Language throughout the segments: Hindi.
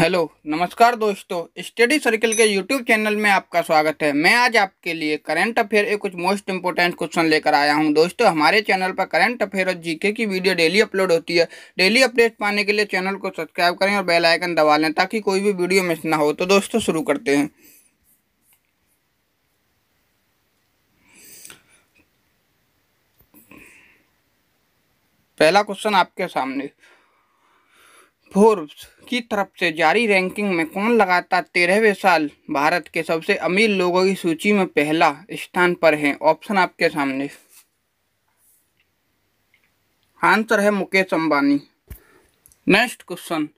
हेलो नमस्कार दोस्तों स्टडी सर्किल के यूट्यूब चैनल में आपका स्वागत है मैं आज आपके लिए करंट अफेयर के कुछ मोस्ट इंपोर्टेंट क्वेश्चन लेकर आया हूं दोस्तों हमारे चैनल पर करंट अफेयर और जीके की वीडियो डेली अपलोड होती है डेली अपडेट पाने के लिए चैनल को सब्सक्राइब करें और बेल आइकन दबा लें ताकि कोई भी वीडियो मिस ना हो तो दोस्तों शुरू करते हैं पहला क्वेश्चन आपके सामने फोर्ब्स की तरफ से जारी रैंकिंग में कौन लगातार तेरहवें साल भारत के सबसे अमीर लोगों की सूची में पहला स्थान पर है ऑप्शन आपके सामने आंसर है मुकेश अंबानी नेक्स्ट क्वेश्चन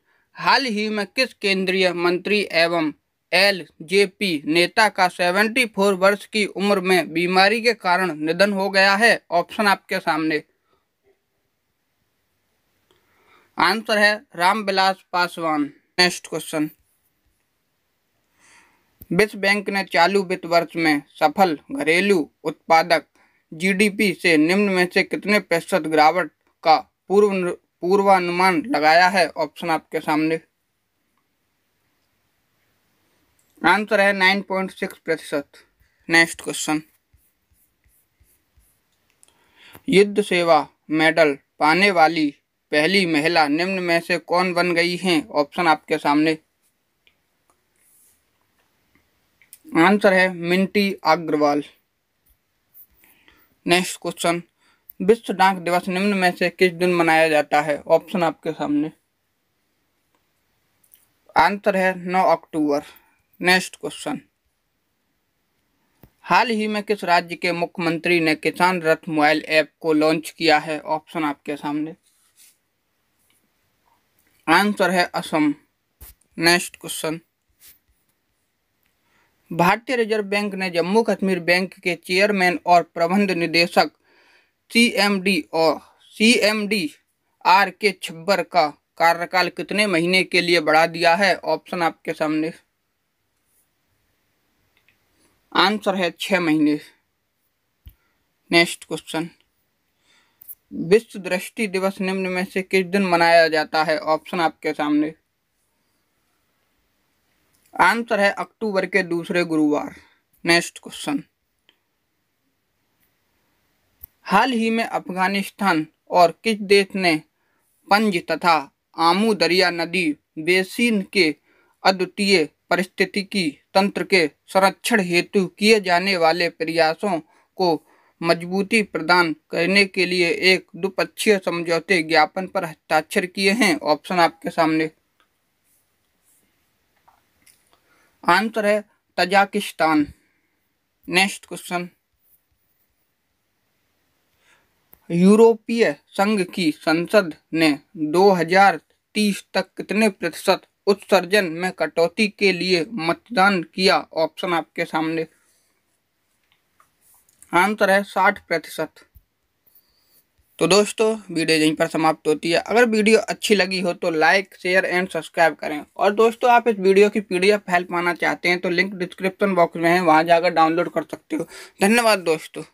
हाल ही में किस केंद्रीय मंत्री एवं एल जे पी नेता का सेवेंटी फोर वर्ष की उम्र में बीमारी के कारण निधन हो गया है ऑप्शन आपके सामने आंसर है रामविलास पासवान नेक्स्ट क्वेश्चन विश्व बैंक ने चालू वित्त वर्ष में सफल घरेलू उत्पादक जीडीपी से निम्न में से कितने प्रतिशत गिरावट का पूर्व पूर्वानुमान लगाया है ऑप्शन आपके सामने आंसर है नाइन पॉइंट सिक्स प्रतिशत नेक्स्ट क्वेश्चन युद्ध सेवा मेडल पाने वाली पहली महिला निम्न में से कौन बन गई हैं ऑप्शन आपके सामने आंसर है मिंटी अग्रवाल नेक्स्ट क्वेश्चन विश्व डाक दिवस निम्न में से किस दिन मनाया जाता है ऑप्शन आपके सामने आंसर है 9 अक्टूबर नेक्स्ट क्वेश्चन हाल ही में किस राज्य के मुख्यमंत्री ने किसान रथ मोबाइल ऐप को लॉन्च किया है ऑप्शन आपके सामने आंसर है असम नेक्स्ट क्वेश्चन भारतीय रिजर्व बैंक ने जम्मू कश्मीर बैंक के चेयरमैन और प्रबंध निदेशक सी एम डी और सी एम डी आर के छब्बर का कार्यकाल कितने महीने के लिए बढ़ा दिया है ऑप्शन आपके सामने आंसर है छह महीने नेक्स्ट क्वेश्चन विश्व दृष्टि दिवस निम्न में से किस दिन मनाया जाता है ऑप्शन आपके सामने आंसर है अक्टूबर के दूसरे गुरुवार नेक्स्ट क्वेश्चन हाल ही में अफगानिस्तान और किस देश ने पंज तथा आमू दरिया नदी बेसिन के अद्वितीय परिस्थितिकी तंत्र के संरक्षण हेतु किए जाने वाले प्रयासों को मजबूती प्रदान करने के लिए एक द्विपक्षीय समझौते ज्ञापन पर हस्ताक्षर किए हैं ऑप्शन आपके सामने आंसर है तजाकिस्तान नेक्स्ट क्वेश्चन यूरोपीय संघ की संसद ने 2030 तक कितने प्रतिशत उत्सर्जन में कटौती के लिए मतदान किया ऑप्शन आपके सामने आंसर है साठ प्रतिशत तो दोस्तों वीडियो यहीं पर समाप्त होती है अगर वीडियो अच्छी लगी हो तो लाइक शेयर एंड सब्सक्राइब करें और दोस्तों आप इस वीडियो की पीडीएफ फाइल पाना चाहते हैं तो लिंक डिस्क्रिप्शन बॉक्स में है वहाँ जाकर डाउनलोड कर सकते हो धन्यवाद दोस्तों